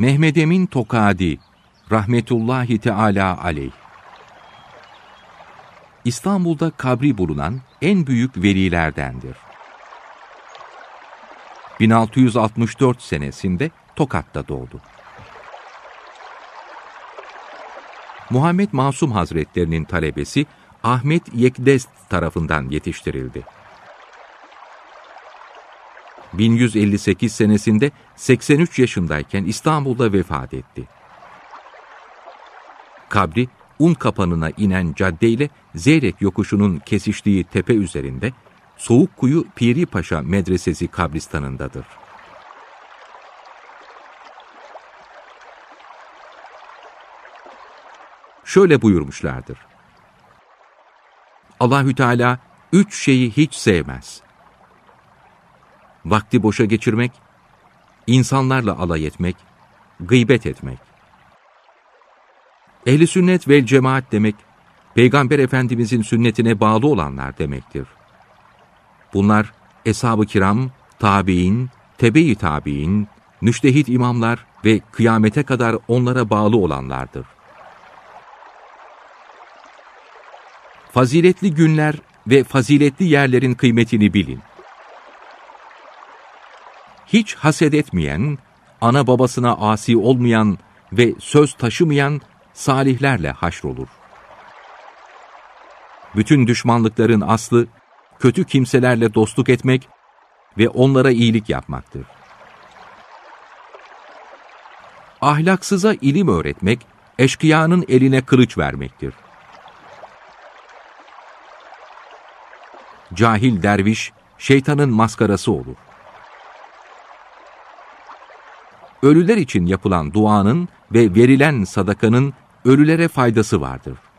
Mehmed Emin Tokadi rahmetullahi teala aleyh İstanbul'da kabri bulunan en büyük velilerdendir. 1664 senesinde Tokat'ta doğdu. Muhammed Masum Hazretlerinin talebesi Ahmet Yekdest tarafından yetiştirildi. 1158 senesinde 83 yaşındayken İstanbul'da vefat etti. Kabri, un kapanına inen caddeyle Zeyrek yokuşunun kesiştiği tepe üzerinde Soğuk Kuyu Piri Paşa Medresesi kabristanındadır. Şöyle buyurmuşlardır. Allahü Teala üç şeyi hiç sevmez.'' vakti boşa geçirmek, insanlarla alay etmek, gıybet etmek. Ehli sünnet vel cemaat demek, Peygamber Efendimizin sünnetine bağlı olanlar demektir. Bunlar eshab-ı kiram, tabi'in, tebe-i tabi'in, müştehit imamlar ve kıyamete kadar onlara bağlı olanlardır. Faziletli günler ve faziletli yerlerin kıymetini bilin hiç haset etmeyen, ana babasına asi olmayan ve söz taşımayan salihlerle haşrolur. Bütün düşmanlıkların aslı, kötü kimselerle dostluk etmek ve onlara iyilik yapmaktır. Ahlaksıza ilim öğretmek, eşkıyanın eline kılıç vermektir. Cahil derviş, şeytanın maskarası olur. ölüler için yapılan duanın ve verilen sadakanın ölülere faydası vardır.